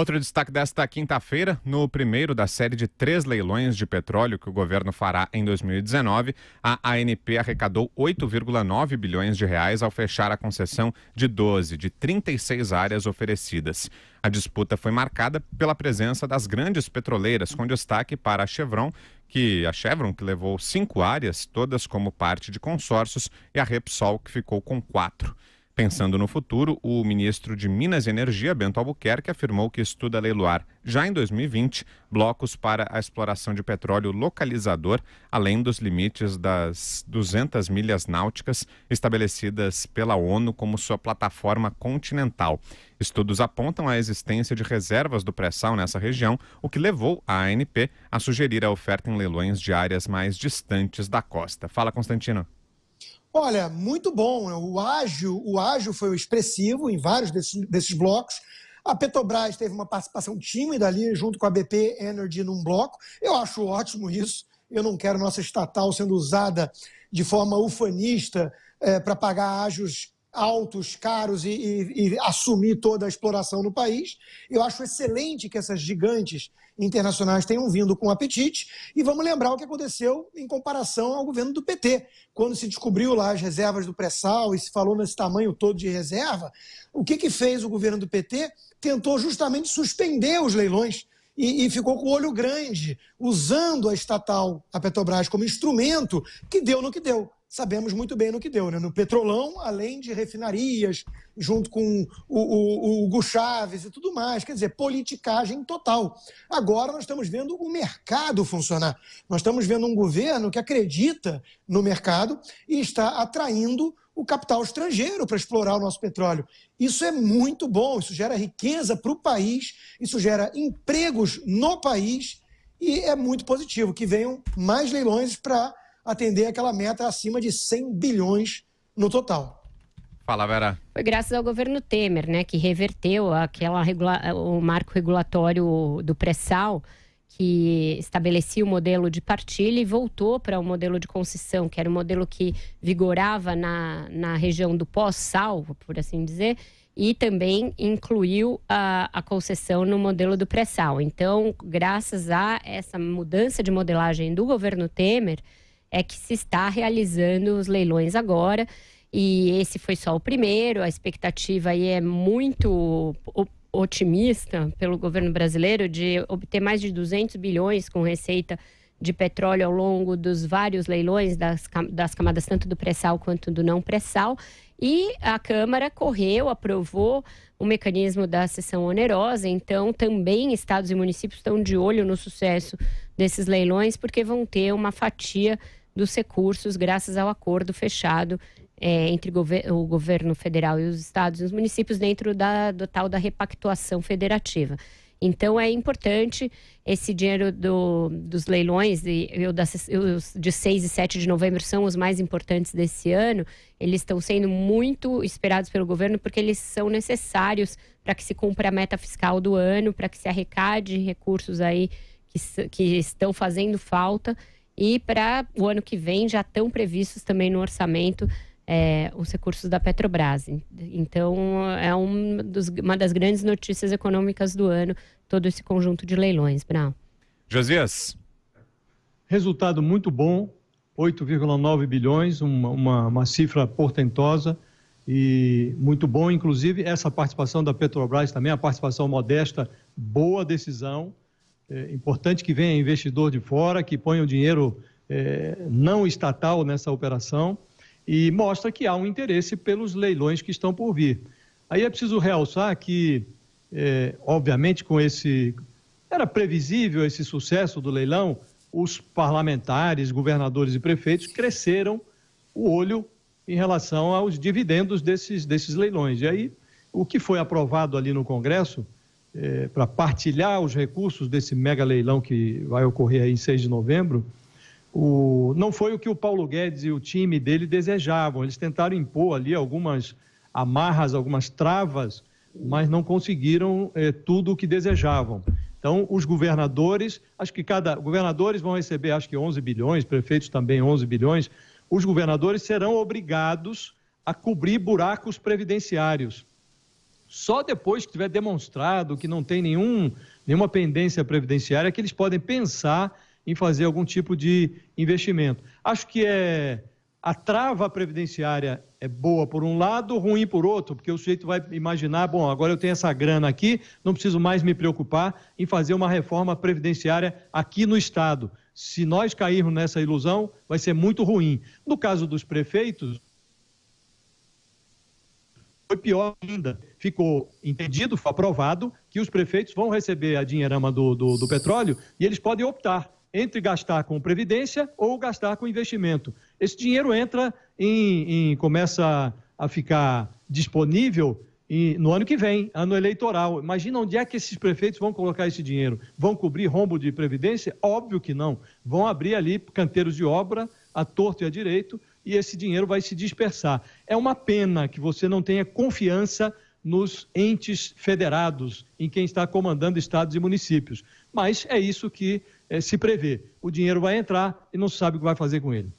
Outro destaque desta quinta-feira, no primeiro da série de três leilões de petróleo que o governo fará em 2019, a ANP arrecadou 8,9 bilhões de reais ao fechar a concessão de 12 de 36 áreas oferecidas. A disputa foi marcada pela presença das grandes petroleiras, com destaque para a Chevron, que a Chevron que levou cinco áreas, todas como parte de consórcios, e a Repsol que ficou com quatro. Pensando no futuro, o ministro de Minas e Energia, Bento Albuquerque, afirmou que estuda leiloar, já em 2020, blocos para a exploração de petróleo localizador, além dos limites das 200 milhas náuticas estabelecidas pela ONU como sua plataforma continental. Estudos apontam a existência de reservas do pré-sal nessa região, o que levou a ANP a sugerir a oferta em leilões de áreas mais distantes da costa. Fala, Constantino. Olha, muito bom. Né? O ágio, o ágio foi expressivo em vários desses, desses blocos. A Petrobras teve uma participação tímida ali junto com a BP Energy num bloco. Eu acho ótimo isso. Eu não quero nossa estatal sendo usada de forma ufanista é, eh, para pagar ágios altos, caros e, e, e, assumir toda a exploração no país. Eu acho excelente que essas gigantes internacionais tenham vindo com apetite e vamos lembrar o que aconteceu em comparação ao governo do PT, quando se descobriu lá as reservas do pré-sal e se falou nesse tamanho todo de reserva. O que, que fez o governo do PT? Tentou justamente suspender os leilões e, e, ficou com o olho grande, usando a estatal, a Petrobras, como instrumento que deu no que deu sabemos muito bem no que deu, né? No petrolão, além de refinarias, junto com o, o, o Hugo Chaves e tudo mais. Quer dizer, politicagem total. Agora nós estamos vendo o mercado funcionar. Nós estamos vendo um governo que acredita no mercado e está atraindo o capital estrangeiro para explorar o nosso petróleo. Isso é muito bom, isso gera riqueza para o país, isso gera empregos no país e é muito positivo que venham mais leilões para atender aquela meta acima de 100 bilhões no total. Fala, Vera. Foi graças ao governo Temer, né, que reverteu aquela regula... o marco regulatório do pré-sal, que estabelecia o modelo de partilha e voltou para o um modelo de concessão, que era o um modelo que vigorava na, na região do pós-sal, por assim dizer, e também incluiu a, a concessão no modelo do pré-sal. Então, graças a essa mudança de modelagem do governo Temer, é que se está realizando os leilões agora. E esse foi só o primeiro, a expectativa aí é muito otimista pelo governo brasileiro de obter mais de 200 bilhões com receita de petróleo ao longo dos vários leilões das, das camadas, tanto do pré-sal quanto do não pré-sal. E a Câmara correu, aprovou o mecanismo da sessão onerosa. Então, também estados e municípios estão de olho no sucesso desses leilões, porque vão ter uma fatia dos recursos, graças ao acordo fechado é, entre gover o governo federal e os estados e os municípios dentro da, do tal da repactuação federativa. Então é importante esse dinheiro do, dos leilões, e eu, das, de 6 e 7 de novembro são os mais importantes desse ano. Eles estão sendo muito esperados pelo governo porque eles são necessários para que se cumpra a meta fiscal do ano, para que se arrecade recursos aí que, que estão fazendo falta e para o ano que vem já estão previstos também no orçamento é, os recursos da Petrobras. Então, é um dos, uma das grandes notícias econômicas do ano, todo esse conjunto de leilões, Brau. Josias. Resultado muito bom, 8,9 bilhões, uma, uma, uma, cifra portentosa e muito bom, inclusive essa participação da Petrobras também, a participação modesta, boa decisão. É importante que venha investidor de fora, que ponha o dinheiro é, não estatal nessa operação e mostra que há um interesse pelos leilões que estão por vir. Aí é preciso realçar que, é, obviamente, com esse. Era previsível esse sucesso do leilão, os parlamentares, governadores e prefeitos cresceram o olho em relação aos dividendos desses, desses leilões. E aí, o que foi aprovado ali no Congresso é, para partilhar os recursos desse mega leilão que vai ocorrer aí em 6 de novembro, o, não foi o que o Paulo Guedes e o time dele desejavam. Eles tentaram impor ali algumas amarras, algumas travas, mas não conseguiram é, tudo o que desejavam. Então, os governadores, acho que cada governadores vão receber acho que 11 bilhões, prefeitos também 11 bilhões. Os governadores serão obrigados a cobrir buracos previdenciários. Só depois que tiver demonstrado que não tem nenhum, nenhuma pendência previdenciária que eles podem pensar em fazer algum tipo de investimento. Acho que é a trava previdenciária é boa por um lado, ruim por outro, porque o sujeito vai imaginar, bom, agora eu tenho essa grana aqui, não preciso mais me preocupar em fazer uma reforma previdenciária aqui no estado. Se nós cairmos nessa ilusão, vai ser muito ruim. No caso dos prefeitos, foi pior ainda. Ficou entendido, foi aprovado, que os prefeitos vão receber a dinheirama do, do, do petróleo e eles podem optar entre gastar com previdência ou gastar com investimento. Esse dinheiro entra em, em começa a ficar disponível e no ano que vem, ano eleitoral. Imagina onde é que esses prefeitos vão colocar esse dinheiro. Vão cobrir rombo de previdência? Óbvio que não. Vão abrir ali canteiros de obra, a torto e a direito, e esse dinheiro vai se dispersar. É uma pena que você não tenha confiança nos entes federados, em quem está comandando estados e municípios. Mas é isso que eh, se prevê. O dinheiro vai entrar e não se sabe o que vai fazer com ele.